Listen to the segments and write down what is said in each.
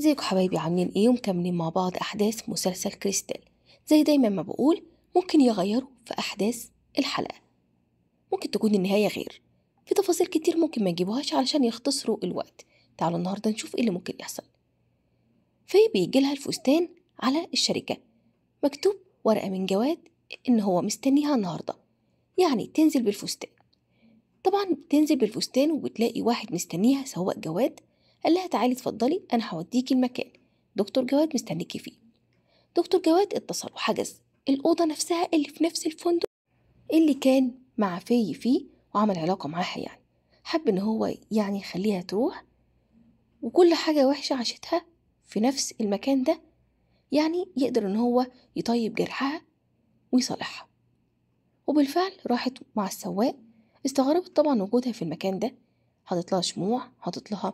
ازيكم حبايبي عاملين ايه ومكملين مع بعض احداث مسلسل كريستال زي دايما ما بقول ممكن يغيروا في احداث الحلقه ممكن تكون النهايه غير في تفاصيل كتير ممكن ما يجيبوهاش علشان يختصروا الوقت تعالوا النهارده نشوف ايه اللي ممكن يحصل في بيجي لها الفستان على الشركه مكتوب ورقه من جواد ان هو مستنيها النهارده يعني تنزل بالفستان طبعا تنزل بالفستان وبتلاقي واحد مستنيها سواء جواد قال لها تعالي اتفضلي انا هوديكي المكان دكتور جواد مستنيكي فيه دكتور جواد اتصل وحجز الأوضة نفسها اللي في نفس الفندق اللي كان مع في فيه وعمل علاقة معاها يعني حب إن هو يعني يخليها تروح وكل حاجة وحشة عاشتها في نفس المكان ده يعني يقدر إن هو يطيب جرحها ويصالحها وبالفعل راحت مع السواق استغربت طبعا وجودها في المكان ده حاطط لها شموع حاطط لها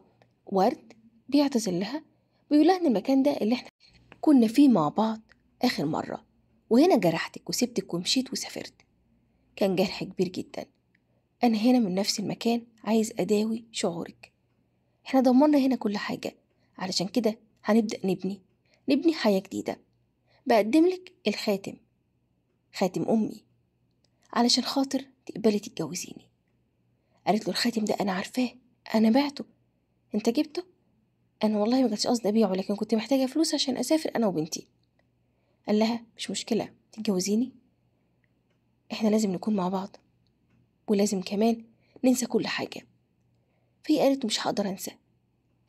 ورد بيعتذر لها بيقول لها إن المكان ده اللي إحنا كنا فيه مع بعض آخر مرة وهنا جرحتك وسبتك ومشيت وسافرت كان جرح كبير جدا أنا هنا من نفس المكان عايز أداوي شعورك إحنا دمرنا هنا كل حاجة علشان كده هنبدأ نبني نبني حياة جديدة بقدم لك الخاتم خاتم أمي علشان خاطر تقبلي تتجوزيني قالت له الخاتم ده أنا عارفاه أنا بعته انت جبته انا والله ما كنتش قصدي ابيعه لكن كنت محتاجه فلوس عشان اسافر انا وبنتي قال لها مش مشكله تتجوزيني احنا لازم نكون مع بعض ولازم كمان ننسى كل حاجه فهي قالت مش هقدر انسى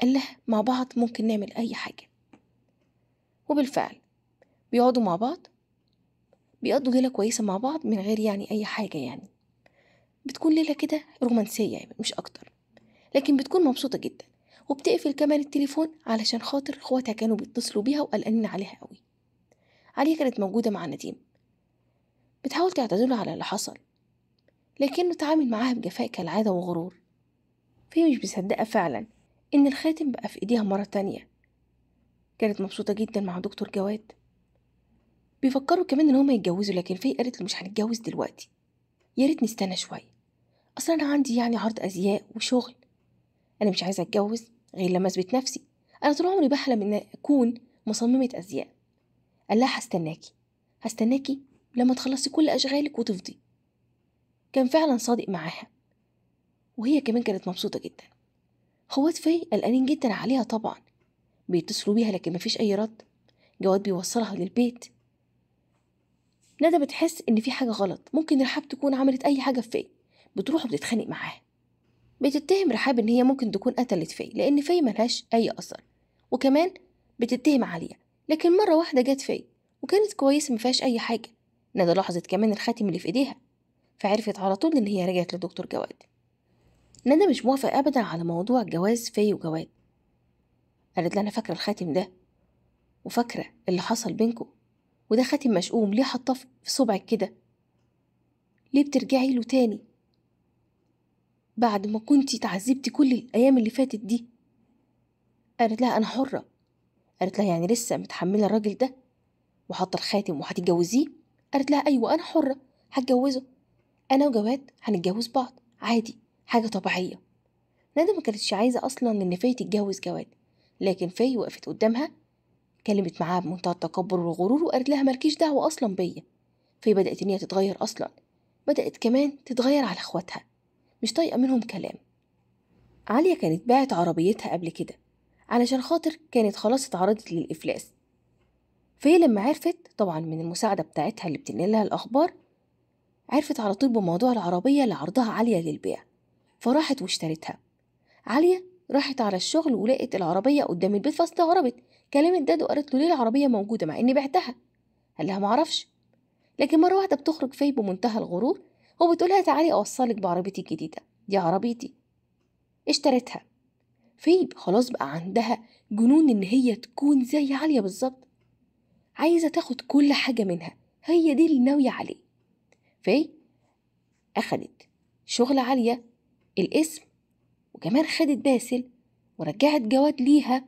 قال لها مع بعض ممكن نعمل اي حاجه وبالفعل بيقعدوا مع بعض بيقضوا ليله كويسه مع بعض من غير يعني اي حاجه يعني بتكون ليله كده رومانسيه يعني مش اكتر لكن بتكون مبسوطه جدا وبتقفل كمان التليفون علشان خاطر اخواتها كانوا بيتصلوا بيها وقلقانين عليها قوي عليا كانت موجودة مع نديم بتحاول تعتذر على اللي حصل لكنه تعامل معاها بجفاء كالعادة وغرور فهي مش مصدقة فعلا إن الخاتم بقى في إيديها مرة تانية كانت مبسوطة جدا مع دكتور جواد بيفكروا كمان إن هما يتجوزوا لكن في قالت له مش هنتجوز دلوقتي يا ريت نستنى شوية أصلا أنا عندي يعني عرض أزياء وشغل أنا مش عايزة أتجوز غير لما أثبت نفسي أنا طول عمري بحلم إن أكون مصممة أزياء قال لها هستناكي هستناكي لما تخلصي كل أشغالك وتفضي كان فعلا صادق معاها وهي كمان كانت مبسوطة جدا خوات في قلقانين جدا عليها طبعا بيتصلوا بيها لكن مفيش أي رد جواد بيوصلها للبيت ندى بتحس إن في حاجة غلط ممكن رحاب تكون عملت أي حاجة في بتروح وبتتخانق معاها بتتهم رحاب إن هي ممكن تكون قتلت فاي لأن فاي ملهاش أي أثر وكمان بتتهم عليا لكن مرة واحدة جت فاي وكانت كويسة مفيهاش أي حاجة ندى لاحظت كمان الخاتم اللي في إيديها فعرفت على طول إن هي رجعت لدكتور جواد ندى مش موافقة أبدا على موضوع جواز فاي وجواد قالت لي أنا فاكرة الخاتم ده وفاكرة اللي حصل بينكو وده خاتم مشؤوم ليه حطاه في صبعك كده ليه بترجعي له تاني بعد ما كنتي اتعذبتي كل الايام اللي فاتت دي قالت لها انا حره قالت لها يعني لسه متحمله الراجل ده وحاطه الخاتم وهتتجوزيه قالت لها ايوه انا حره هتجوزه انا وجواد هنتجوز بعض عادي حاجه طبيعيه ندى ما كانتش عايزه اصلا ان فاي تتجوز جواد لكن فاي وقفت قدامها اتكلمت معاها بمنتهى التكبر والغرور وقالت لها مالكيش دعوه اصلا بيا فاي بدات ان هي تتغير اصلا بدات كمان تتغير على اخواتها مش طايقة منهم كلام عالية كانت باعت عربيتها قبل كده علشان خاطر كانت خلاص اتعرضت للإفلاس فهي لما عرفت طبعا من المساعدة بتاعتها اللي بتنقلها الأخبار عرفت على طول بموضوع العربية اللي عرضها عالية للبيع فراحت واشترتها عالية راحت على الشغل ولقت العربية قدام البيت فاستغربت كلمت داد وقالت له ليه العربية موجودة مع إني بعتها قال لها معرفش لكن مرة واحدة بتخرج فيه بمنتهى الغرور وبتقولها تعالي أوصلك بعربيتي الجديدة دي عربيتي اشترتها فيب خلاص بقى عندها جنون إن هي تكون زي عالية بالظبط عايزة تاخد كل حاجة منها هي دي اللي ناوية عليه في أخدت شغل عالية الاسم وكمان خدت باسل ورجعت جواد ليها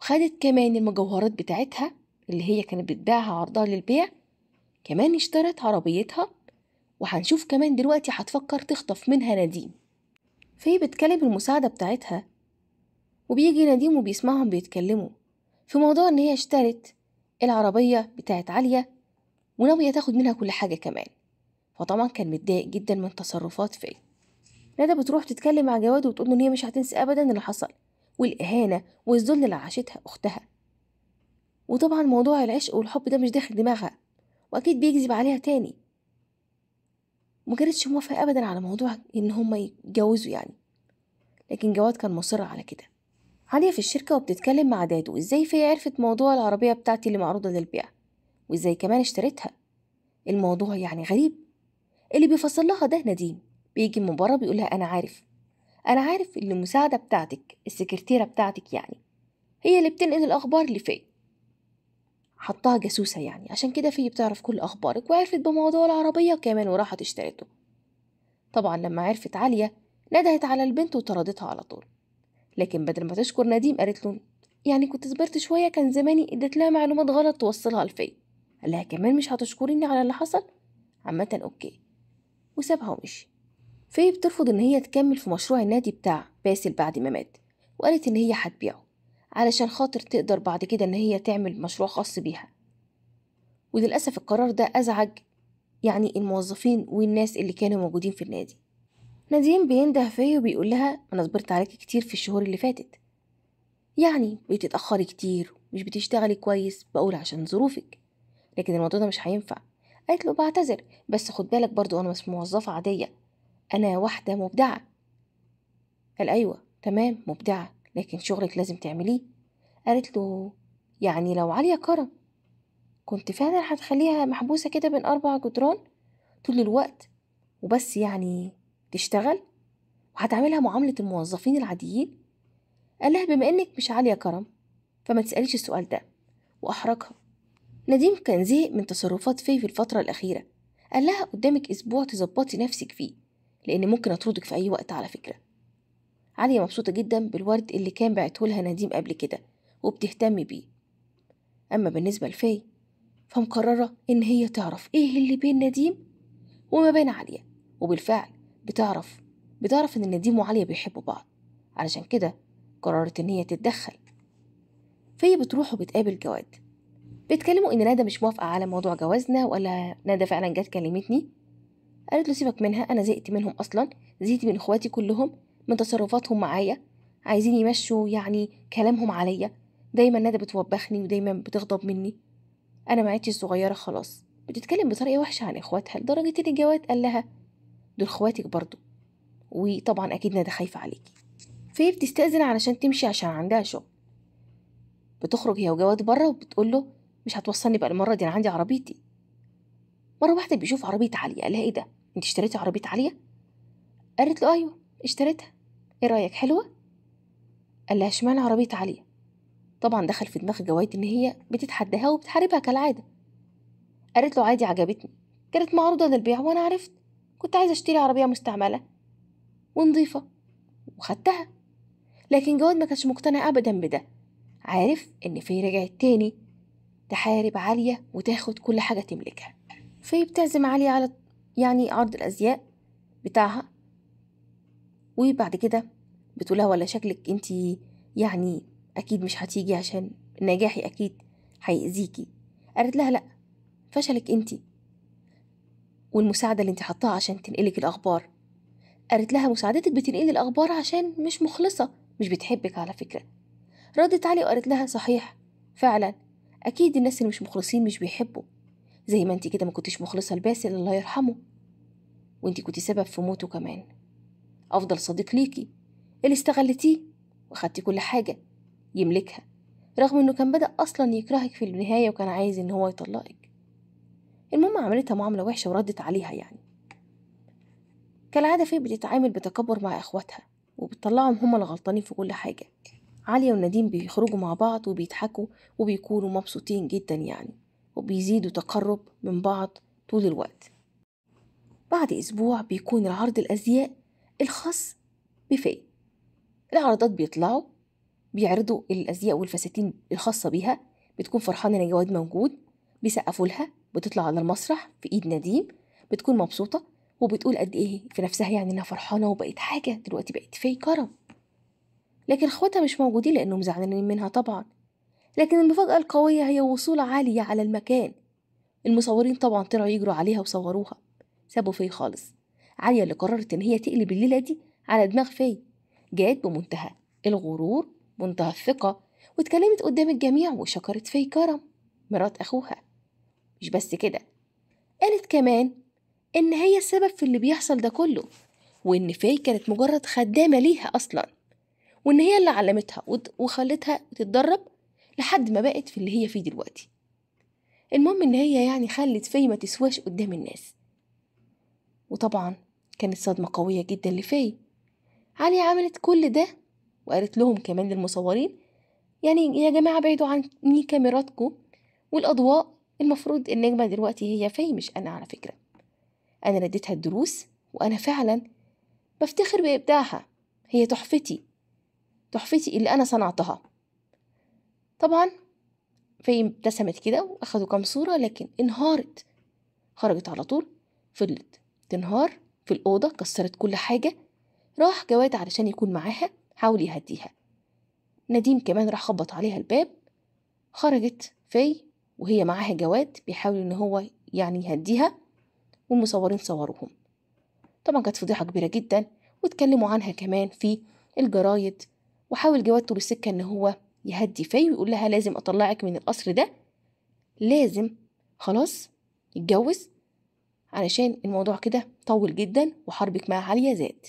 وخدت كمان المجوهرات بتاعتها اللي هي كانت بتبيعها عرضها للبيع كمان اشترت عربيتها وهنشوف كمان دلوقتي هتفكر تخطف منها نديم فهي بتكلم المساعدة بتاعتها وبيجي نديم وبيسمعهم بيتكلموا في موضوع إن هي اشترت العربية بتاعت عالية وناوية تاخد منها كل حاجة كمان فطبعا كان متضايق جدا من تصرفات في ندى بتروح تتكلم مع جواد وبتقول إن هي مش هتنسى أبدا اللي حصل والإهانة والذل اللي عاشتها أختها وطبعا موضوع العشق والحب ده مش داخل دماغها وأكيد بيكذب عليها تاني مكانتش موافقة أبدا على موضوع إن هما يتجوزوا يعني لكن جواد كان مصر على كده عالية في الشركة وبتتكلم مع دادو إزاي فيا عرفت موضوع العربية بتاعتي اللي معروضة للبيع وإزاي كمان اشتريتها الموضوع يعني غريب اللي بيفصل لها ده نديم بيجي من بره بيقولها أنا عارف أنا عارف إن المساعدة بتاعتك السكرتيرة بتاعتك يعني هي اللي بتنقل الأخبار اللي فيا حطها جاسوسة يعني عشان كده في بتعرف كل أخبارك وعرفت بموضوع العربية كمان وراحت اشترته طبعا لما عرفت عالية ندهت على البنت وطردتها على طول لكن بدل ما تشكر نديم قالت له يعني كنت صبرت شوية كان زماني ادت لها معلومات غلط توصلها لفيا قال لها كمان مش هتشكريني على اللي حصل عامة اوكي وسابها ومشي في بترفض ان هي تكمل في مشروع النادي بتاع باسل بعد ما مات وقالت ان هي هتبيعه علشان خاطر تقدر بعد كده إن هي تعمل مشروع خاص بيها وللأسف القرار ده أزعج يعني الموظفين والناس اللي كانوا موجودين في النادي نادين بينده فيا وبيقول لها أنا صبرت عليكي كتير في الشهور اللي فاتت يعني بتتأخري كتير ومش بتشتغلي كويس بقول عشان ظروفك لكن الموضوع ده مش هينفع قالت له بعتذر بس خد بالك برضو أنا مش موظفة عادية أنا واحدة مبدعة قال أيوة تمام مبدعة لكن شغلك لازم تعمليه قالت له يعني لو عليا كرم كنت فعلا هتخليها محبوسة كده بين أربع جدران طول الوقت وبس يعني تشتغل وهتعملها معاملة الموظفين العاديين قال لها بما إنك مش عالية كرم فما تسأليش السؤال ده وأحرجها نديم كان زهق من تصرفات في في الفترة الأخيرة قال لها قدامك أسبوع تظبطي نفسك فيه لأن ممكن أطردك في أي وقت على فكرة عليا مبسوطة جدا بالورد اللي كان بعتهولها نديم قبل كده وبتهتم بيه أما بالنسبة لفي فمقررة إن هي تعرف إيه اللي بين نديم وما بين عليا وبالفعل بتعرف بتعرف إن نديم وعليا بيحبوا بعض علشان كده قررت إن هي تتدخل فهي بتروح وبتقابل جواد بيتكلموا إن ندى مش موافقة على موضوع جوازنا ولا ندى فعلا جت كلمتني قالت له سيبك منها أنا زهقت منهم أصلا زهقت من إخواتي كلهم من تصرفاتهم معايا عايزين يمشوا يعني كلامهم عليا دايما ندى بتوبخني ودايما بتغضب مني انا عدتش الصغيره خلاص بتتكلم بطريقه وحشه عن اخواتها لدرجه ان جواد قال لها دول اخواتك برضه وطبعا اكيد ندى خايفه عليكي فهي بتستأذن علشان تمشي عشان عندها شغل بتخرج هي وجواد بره وبتقول له مش هتوصلني بقى المره دي انا عندي عربيتي مره واحده بيشوف عربيه عليا قال لها ايه ده انت اشتريتي عربيه عليا قالت له ايوه اشتريتها ايه رايك حلوه قال لها اشمعنى عربيه علي طبعا دخل في دماغ جوايد ان هي بتتحداها وبتحاربها كالعاده قالت له عادي عجبتني كانت معروضه للبيع وانا عرفت كنت عايزه اشتري عربيه مستعمله ونظيفه وخدتها لكن جواد ما كانش مقتنع ابدا بده عارف ان في رجعت تاني تحارب عالية وتاخد كل حاجة تملكها في بتعزم عالية على يعني عرض الأزياء بتاعها وبعد كده بتقولها ولا شكلك انت يعني اكيد مش هتيجي عشان نجاحي اكيد هيأذيكي قالت لها لا فشلك انت والمساعدة اللي انت حطاها عشان تنقلك الأخبار قالت لها مساعدتك بتنقل الأخبار عشان مش مخلصة مش بتحبك على فكرة ردت علي وقالت لها صحيح فعلا أكيد الناس اللي مش مخلصين مش بيحبوا زي ما انت كده ما كنتش مخلصة لباسل الله يرحمه وانت كنت سبب في موته كمان أفضل صديق ليكي اللي استغلتيه وخدتي كل حاجة يملكها رغم إنه كان بدأ أصلا يكرهك في النهاية وكان عايز إن هو يطلقك المهم عملتها معاملة وحشة وردت عليها يعني كالعادة فيه بتتعامل بتكبر مع إخواتها وبتطلعهم هما الغلطانين في كل حاجة عليا ونديم بيخرجوا مع بعض وبيضحكوا وبيكونوا مبسوطين جدا يعني وبيزيدوا تقرب من بعض طول الوقت بعد أسبوع بيكون العرض الأزياء الخاص بفاي العرضات بيطلعوا بيعرضوا الازياء والفساتين الخاصه بيها بتكون فرحانه ان جواد موجود بيسقفوا لها بتطلع على المسرح في ايد نديم بتكون مبسوطه وبتقول قد ايه في نفسها يعني انها فرحانه وبقت حاجه دلوقتي بقت في كرم لكن اخواتها مش موجودين لانهم زعلانين منها طبعا لكن المفاجاه القويه هي وصول عاليه على المكان المصورين طبعا طلعوا يجروا عليها وصوروها سابوا في خالص عالية اللي قررت إن هي تقلب الليلة دي على دماغ فاي جات بمنتهى الغرور منتهى الثقة واتكلمت قدام الجميع وشكرت في كرم مرات أخوها مش بس كده قالت كمان إن هي السبب في اللي بيحصل ده كله وإن فاي كانت مجرد خدامة ليها أصلا وإن هي اللي علمتها وخلتها تتدرب لحد ما بقت في اللي هي فيه دلوقتي المهم إن هي يعني خلت فاي ما تسواش قدام الناس وطبعا كانت صدمة قوية جدا لفاي علي عملت كل ده وقالت لهم كمان للمصورين يعني يا جماعة بعيدوا عني كاميراتكم والأضواء المفروض النجمة دلوقتي هي فاي مش أنا على فكرة أنا رديتها الدروس وأنا فعلا بفتخر بإبداعها هي تحفتي تحفتي اللي أنا صنعتها طبعا فاي ابتسمت كده وأخدوا كام صورة لكن انهارت خرجت على طول فضلت تنهار في الأوضة كسرت كل حاجة راح جواد علشان يكون معاها حاول يهديها نديم كمان راح خبط عليها الباب خرجت في وهي معاها جواد بيحاول ان هو يعني يهديها والمصورين صوروهم طبعا كانت فضيحة كبيرة جدا واتكلموا عنها كمان في الجرايد وحاول جواد طول السكة ان هو يهدي في ويقول لها لازم اطلعك من القصر ده لازم خلاص يتجوز علشان الموضوع كده طول جدا وحربك مع عليا زاد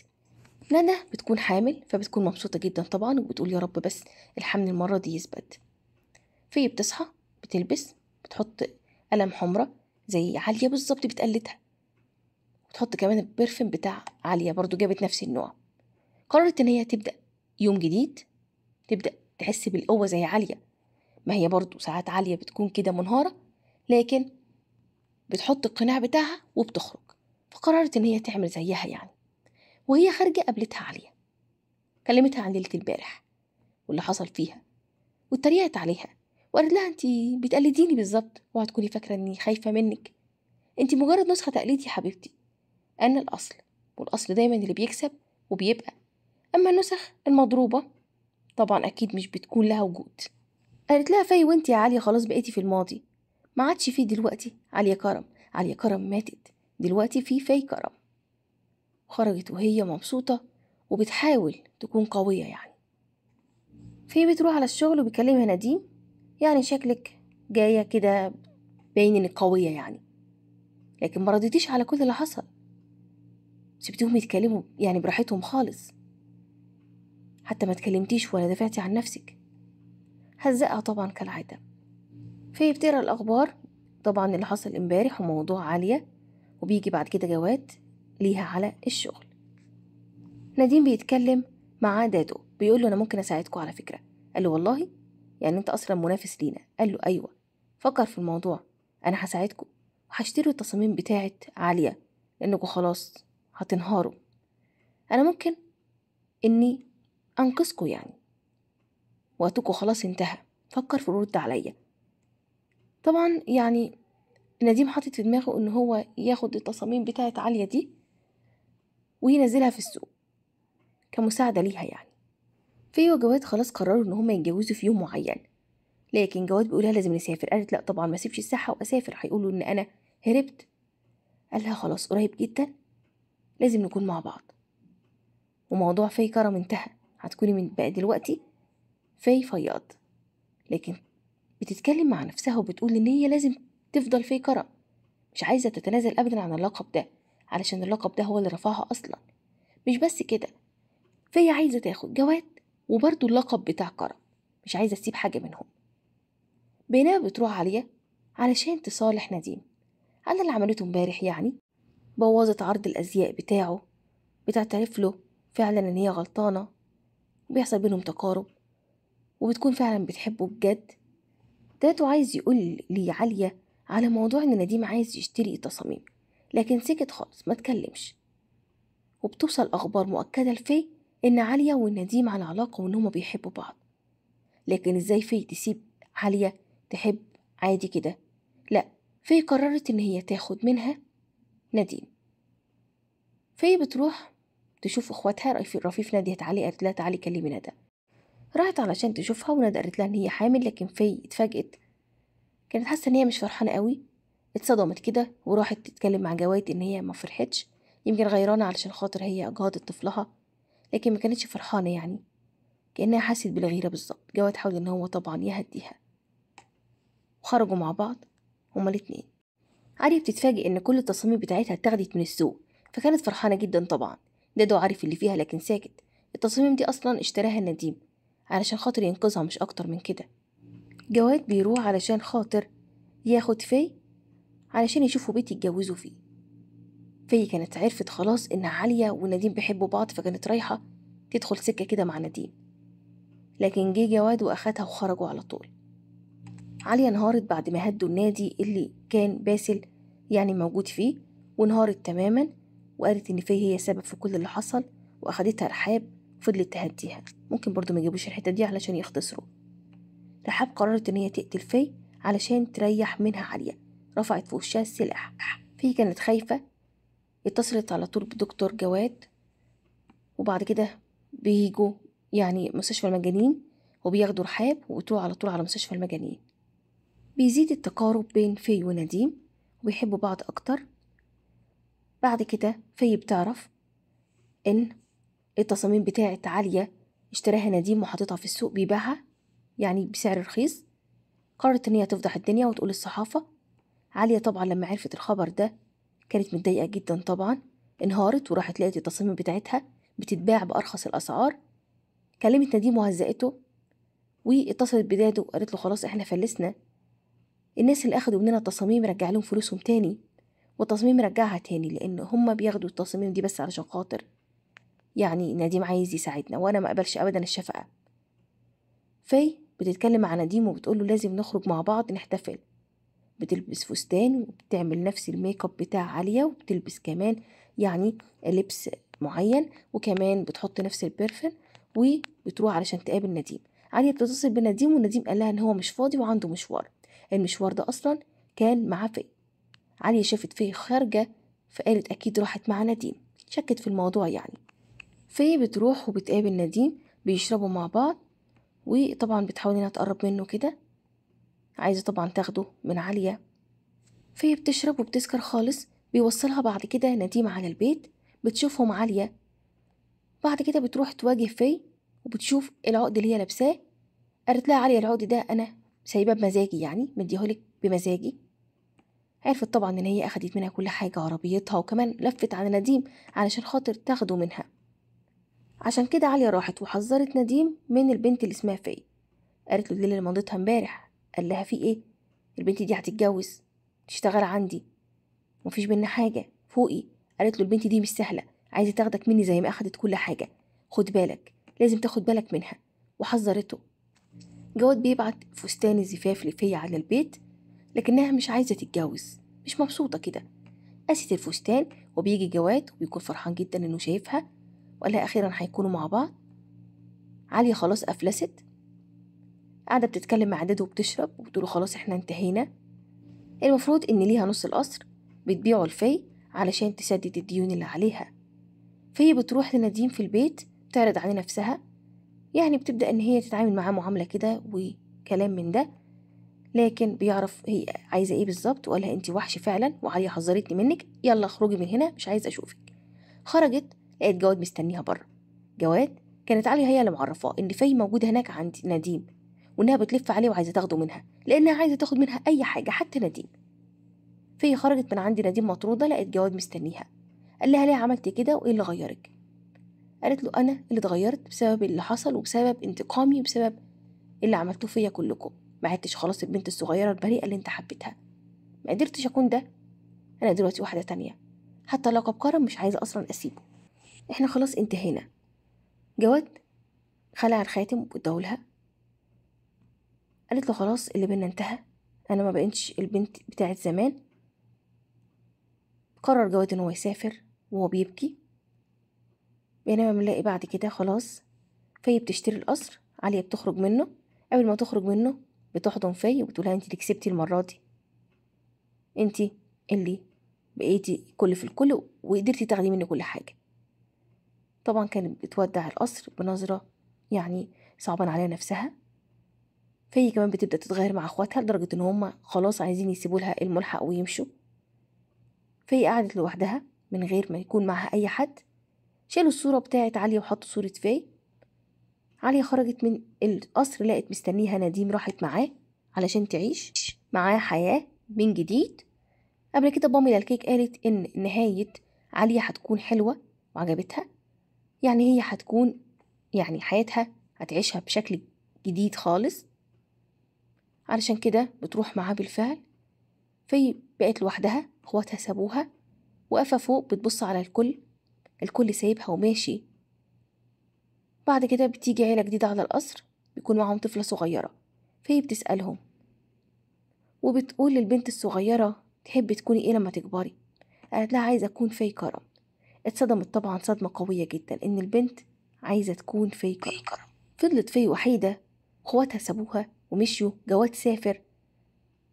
نانا بتكون حامل فبتكون مبسوطة جدا طبعا وبتقول يا رب بس الحمل المرة دي يثبت في بتصحى بتلبس بتحط قلم حمرة زي عالية بالظبط بتقلدها وتحط كمان البرفم بتاع عالية برضو جابت نفس النوع قررت إن هي تبدأ يوم جديد تبدأ تحس بالقوة زي عالية ما هي برضو ساعات عالية بتكون كده منهارة لكن بتحط القناع بتاعها وبتخرج فقررت إن هي تعمل زيها يعني وهي خارجة قابلتها عليا كلمتها عن ليلة البارح واللي حصل فيها واتريقت عليها وقالت لها انتي بتقلديني بالظبط وهتكوني تكوني فاكره اني خايفه منك انتي مجرد نسخه تقليدي حبيبتي انا الاصل والاصل دايما اللي بيكسب وبيبقى اما النسخ المضروبه طبعا اكيد مش بتكون لها وجود قالت لها فاي وانتي يا عاليه خلاص بقيتي في الماضي ما عادش فيه دلوقتي عليا كرم عليا كرم ماتت دلوقتي في في كرم خرجت وهي مبسوطة وبتحاول تكون قوية يعني في بتروح على الشغل وبيكلمها نديم يعني شكلك جاية كده باين انك قوية يعني لكن ما رضيتيش على كل اللي حصل سبتيهم يتكلموا يعني براحتهم خالص حتى ما تكلمتيش ولا دافعتي عن نفسك هزقها طبعا كالعادة فهي بتقرا الأخبار طبعا اللي حصل امبارح وموضوع عالية وبيجي بعد كده جواد ليها على الشغل نديم بيتكلم مع دادو بيقول له أنا ممكن أساعدكم على فكرة قال له والله يعني أنت أصلا منافس لينا قال له أيوة فكر في الموضوع أنا هساعدكم وهشتري التصاميم بتاعت عالية لأنكم خلاص هتنهاروا أنا ممكن إني أنقذكم يعني وقتكم خلاص انتهى فكر في الرد عليا طبعا يعني نديم حاطط في دماغه ان هو ياخد التصاميم بتاعت عالية دي وينزلها في السوق كمساعدة ليها يعني في وجواد خلاص قرروا ان هما يتجوزوا في يوم معين لكن جواد بيقولها لازم نسافر قالت لا طبعا ما سيبش الساحة واسافر هيقولوا ان انا هربت قال لها خلاص قريب جدا لازم نكون مع بعض وموضوع في كرم انتهى هتكوني من بقى دلوقتي في فياض لكن بتتكلم مع نفسها وبتقول ان هي لازم تفضل في كرم مش عايزه تتنازل ابدا عن اللقب ده علشان اللقب ده هو اللي رفعها اصلا مش بس كده فهي عايزه تاخد جواد وبرده اللقب بتاع كرم مش عايزه تسيب حاجه منهم بينما بتروح عليا علشان تصالح نديم على اللي عملته امبارح يعني بوظت عرض الازياء بتاعه بتعترف له فعلا ان هي غلطانه وبيحصل بينهم تقارب وبتكون فعلا بتحبه بجد تاتو عايز يقول لي عالية على موضوع ان نديم عايز يشتري تصاميم لكن سكت خالص ما تكلمش وبتوصل اخبار مؤكده لفي ان عالية ونديم على علاقه وان هما بيحبوا بعض لكن ازاي في تسيب عالية تحب عادي كده لا في قررت ان هي تاخد منها نديم في بتروح تشوف اخواتها رفيف ناديه علي قالت لها تعالي كلمي ندم راحت علشان تشوفها وندى لها ان هي حامل لكن في اتفاجئت كانت حاسه ان هي مش فرحانه قوي اتصدمت كده وراحت تتكلم مع جوايت ان هي ما فرحتش يمكن غيرانه علشان خاطر هي اجهضت طفلها لكن ما كانتش فرحانه يعني كانها حست بالغيره بالظبط جواد حاول ان هو طبعا يهديها وخرجوا مع بعض هما الاتنين عارية بتتفاجئ ان كل التصاميم بتاعتها اتاخدت من السوق فكانت فرحانه جدا طبعا دادو عارف اللي فيها لكن ساكت التصاميم دي اصلا اشتراها نديم علشان خاطر ينقذها مش أكتر من كده جواد بيروح علشان خاطر ياخد في علشان يشوفوا بيت يتجوزوا فيه في كانت عرفت خلاص إن عليا ونديم بيحبوا بعض فكانت رايحة تدخل سكة كده مع نديم لكن جه جواد وأخدها وخرجوا على طول عليا انهارت بعد ما هدوا النادي اللي كان باسل يعني موجود فيه وانهارت تماما وقالت إن في هي سبب في كل اللي حصل وأخدتها رحاب فضلت تهديها ممكن برضو ما يجيبوش الحتة دي علشان يختصروا رحاب قررت إن هي تقتل في علشان تريح منها عليا رفعت في وشها السلاح في كانت خايفة اتصلت على طول بدكتور جواد وبعد كده بيجوا يعني مستشفى المجانين وبياخدوا رحاب وبتروح على طول على مستشفى المجانين بيزيد التقارب بين في ونديم وبيحبوا بعض أكتر بعد كده في بتعرف إن التصاميم بتاعت عالية اشتراها نديم وحاططها في السوق بيبيعها يعني بسعر رخيص قررت إن هي تفضح الدنيا وتقول الصحافة عالية طبعا لما عرفت الخبر ده كانت متضايقة جدا طبعا انهارت وراحت لقت التصاميم بتاعتها بتتباع بأرخص الأسعار كلمت نديم وهزقته واتصلت بداده وقالت له خلاص احنا فلسنا الناس اللي أخدوا مننا التصاميم رجع لهم فلوسهم تاني والتصميم رجعها تاني لأن هما بياخدوا التصاميم دي بس علشان خاطر يعني نديم عايز يساعدنا وانا ما اقبلش ابدا الشفقه في بتتكلم مع نديم وبتقول له لازم نخرج مع بعض نحتفل بتلبس فستان وبتعمل نفس الميك اب بتاع عليا وبتلبس كمان يعني لبس معين وكمان بتحط نفس البرفن وبتروح علشان تقابل نديم عليا بتتصل بنديم ونديم قال لها ان هو مش فاضي وعنده مشوار المشوار ده اصلا كان مع في عليا شافت فيه خارجة فقالت اكيد راحت مع نديم شكت في الموضوع يعني فهي بتروح وبتقابل نديم بيشربوا مع بعض وطبعا بتحاول انها تقرب منه كده عايزة طبعا تاخده من عليا فهي بتشرب وبتسكر خالص بيوصلها بعد كده نديم على البيت بتشوفهم عالية بعد كده بتروح تواجه في وبتشوف العقد اللي هي لابساه قالت لها عالية العقد ده أنا سايباه بمزاجي يعني مديهولك بمزاجي عرفت طبعا إن هي أخدت منها كل حاجة عربيتها وكمان لفت على نديم علشان خاطر تاخده منها عشان كده عليا راحت وحذرت نديم من البنت اللي اسمها فيا قالت له الليله اللي مضيتها امبارح قال لها في ايه البنت دي هتتجوز تشتغل عندي مفيش بينا حاجه فوقي قالت له البنت دي مش سهله عايزه تاخدك مني زي ما اخدت كل حاجه خد بالك لازم تاخد بالك منها وحذرته جواد بيبعت فستان الزفاف لفيا على البيت لكنها مش عايزه تتجوز مش مبسوطه كده قاست الفستان وبيجي جواد وبيكون فرحان جدا انه شايفها ولا أخيرا هيكونوا مع بعض عليا خلاص أفلست قاعدة بتتكلم مع دادو وبتشرب وبتقول خلاص احنا انتهينا المفروض إن ليها نص القصر بتبيعه لفي علشان تسدد الديون اللي عليها فهي بتروح لنديم في البيت بتعرض عليه نفسها يعني بتبدأ إن هي تتعامل معاه معاملة كده وكلام من ده لكن بيعرف هي عايزة إيه بالظبط وقالها أنت وحش فعلا وعليا حذرتني منك يلا اخرجي من هنا مش عايزة أشوفك خرجت لقيت جواد مستنيها بره جواد كانت عليا هي اللي معرفاه ان في موجوده هناك عند نديم وانها بتلف عليه وعايزه تاخده منها لانها عايزه تاخد منها اي حاجه حتى نديم في خرجت من عند نديم مطروده لقيت جواد مستنيها قال لها ليه عملت كده وايه اللي غيرك قالت له انا اللي اتغيرت بسبب اللي حصل وبسبب انتقامي وبسبب اللي عملتوه فيا كلكم ما عدتش خلاص البنت الصغيره البريئه اللي انت حبيتها ما قدرتش اكون ده انا دلوقتي واحده تانية حتى لقب كرم مش عايزه اصلا اسيبه احنا خلاص انتهينا جواد خلع الخاتم واداهولها قالت له خلاص اللي بينا انتهى انا ما بقيتش البنت بتاعت زمان قرر جواد ان هو يسافر وهو بيبكي بينما يعني بنلاقي بعد كده خلاص فهي بتشتري القصر عليا بتخرج منه قبل ما تخرج منه بتحضن فيا وبتقولها انت اللي كسبتي المره دي انت اللي بقيتي كل في الكل وقدرتي تاخدي مني كل حاجه طبعا كانت بتودع القصر بنظرة يعني صعبا عليها نفسها فهي كمان بتبدأ تتغير مع اخواتها لدرجة ان هما خلاص عايزين يسيبوا لها الملحق ويمشوا فهي قعدت لوحدها من غير ما يكون معها اي حد شالوا الصورة بتاعت عليا وحطوا صورة فاي عليا خرجت من القصر لقت مستنيها نديم راحت معاه علشان تعيش معاه حياة من جديد قبل كده بامي للكيك قالت ان نهاية عليا هتكون حلوة وعجبتها يعني هي هتكون يعني حياتها هتعيشها بشكل جديد خالص علشان كده بتروح معاه بالفعل في بقت لوحدها اخواتها سابوها واقفة فوق بتبص على الكل الكل سايبها وماشي بعد كده بتيجي عيلة جديدة على القصر بيكون معاهم طفلة صغيرة فهي بتسألهم وبتقول للبنت الصغيرة تحبي تكوني ايه لما تكبري قالت لها عايزة أكون كرم اتصدمت طبعا صدمة قوية جدا إن البنت عايزة تكون فيكر فضلت في وحيدة واخواتها سابوها ومشيوا جواد سافر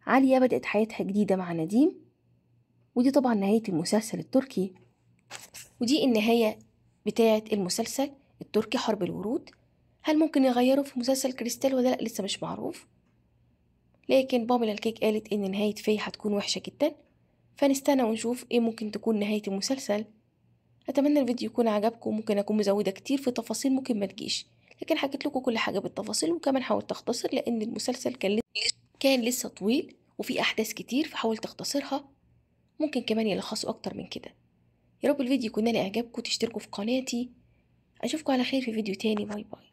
عالية بدأت حياتها جديدة مع نديم ودي طبعا نهاية المسلسل التركي ودي النهاية بتاعة المسلسل التركي حرب الورود هل ممكن يغيروا في مسلسل كريستال ولا لأ لسه مش معروف لكن باميلا الكيك قالت إن نهاية في هتكون وحشة جدا فنستنى ونشوف إيه ممكن تكون نهاية المسلسل اتمنى الفيديو يكون عجبكم ممكن اكون مزوده كتير في تفاصيل ممكن ما تجيش لكن حكيت لكم كل حاجه بالتفاصيل وكمان حاولت اختصر لان المسلسل كان لسه كان لسه طويل وفي احداث كتير فحاولت اختصرها ممكن كمان يلخصوا اكتر من كده يا رب الفيديو يكون نال اعجابكم تشتركوا في قناتي اشوفكم على خير في فيديو تاني باي باي